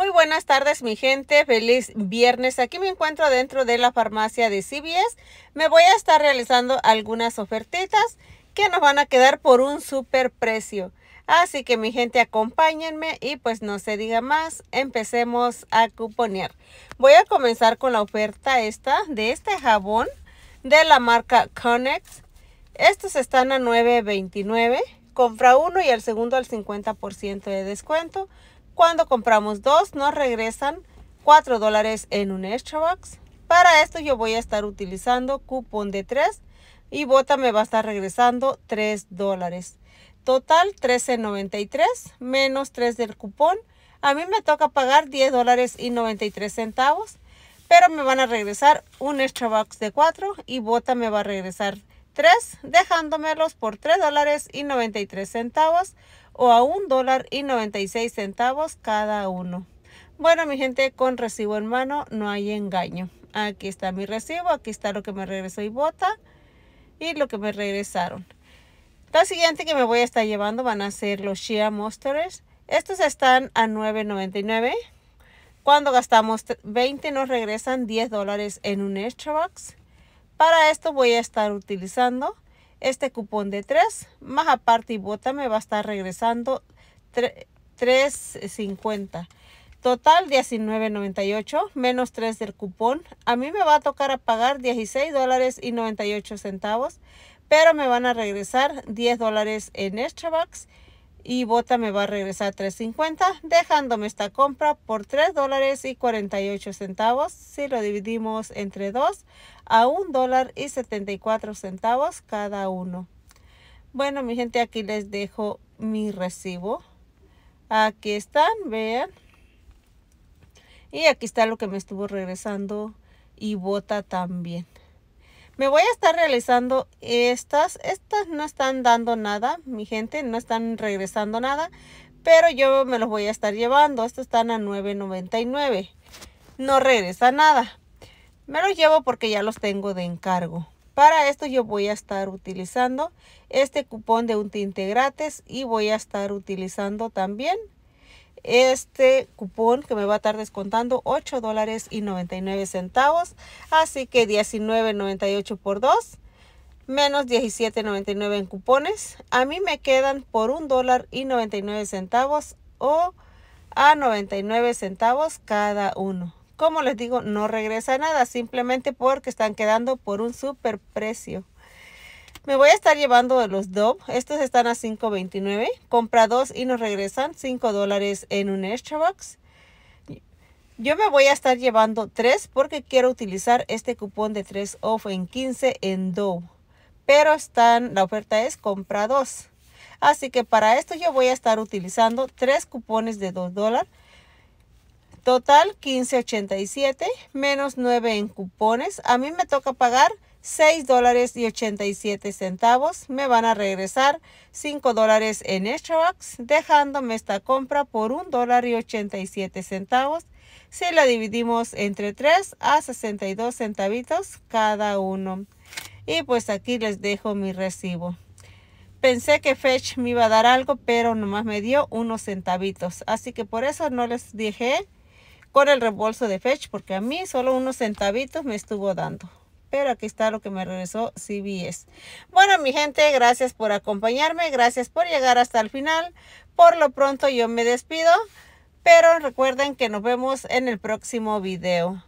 Muy buenas tardes, mi gente. Feliz viernes. Aquí me encuentro dentro de la farmacia de CBS. Me voy a estar realizando algunas ofertitas que nos van a quedar por un super precio. Así que mi gente, acompáñenme y pues no se diga más, empecemos a cuponear. Voy a comenzar con la oferta esta de este jabón de la marca Connect. Estos están a $9.29. Compra uno y el segundo al 50% de descuento. Cuando compramos dos, nos regresan 4 dólares en un extra box. Para esto yo voy a estar utilizando cupón de tres y Bota me va a estar regresando 3 dólares. Total 13.93 menos 3 del cupón. A mí me toca pagar 10 dólares y 93 centavos, pero me van a regresar un extra box de 4 y Bota me va a regresar 3, dejándomelos por tres dólares y 93 centavos o a un dólar y 96 centavos cada uno. Bueno, mi gente, con recibo en mano no hay engaño. Aquí está mi recibo, aquí está lo que me regresó bota. y lo que me regresaron. La siguiente que me voy a estar llevando van a ser los Shea Monsters. Estos están a $9.99. Cuando gastamos 20 nos regresan 10 dólares en un extra box. Para esto voy a estar utilizando este cupón de 3 más aparte y bota me va a estar regresando 3.50. Total 19.98 menos 3 del cupón. A mí me va a tocar a pagar $16.98, dólares pero me van a regresar 10 dólares en extra bucks y Bota me va a regresar 3.50 dejándome esta compra por 3 dólares y 48 centavos si lo dividimos entre 2 a 1 dólar y 74 centavos cada uno bueno mi gente aquí les dejo mi recibo aquí están vean y aquí está lo que me estuvo regresando y Bota también me voy a estar realizando estas. Estas no están dando nada, mi gente, no están regresando nada, pero yo me los voy a estar llevando. Estas están a $9.99. No regresa nada. Me los llevo porque ya los tengo de encargo. Para esto yo voy a estar utilizando este cupón de un tinte gratis y voy a estar utilizando también este cupón que me va a estar descontando 8 dólares y 99 centavos. Así que 19.98 por 2 menos 17.99 en cupones. A mí me quedan por 1 dólar y 99 centavos o a 99 centavos cada uno. Como les digo, no regresa nada, simplemente porque están quedando por un super precio. Me voy a estar llevando los Dove. Estos están a $5.29. Compra dos y nos regresan 5 dólares en un extra box. Yo me voy a estar llevando tres porque quiero utilizar este cupón de 3 off en 15 en Dove. Pero están, la oferta es compra dos. Así que para esto yo voy a estar utilizando tres cupones de 2 dólares. Total 15.87 menos 9 en cupones. A mí me toca pagar 6 dólares y 87 centavos. Me van a regresar 5 dólares en Box dejándome esta compra por un dólar y 87 centavos. Si la dividimos entre 3 a 62 centavitos cada uno. Y pues aquí les dejo mi recibo. Pensé que Fetch me iba a dar algo, pero nomás me dio unos centavitos. Así que por eso no les dije con el reembolso de Fetch, porque a mí solo unos centavitos me estuvo dando pero aquí está lo que me regresó CBS. Bueno, mi gente, gracias por acompañarme, gracias por llegar hasta el final. Por lo pronto yo me despido, pero recuerden que nos vemos en el próximo video.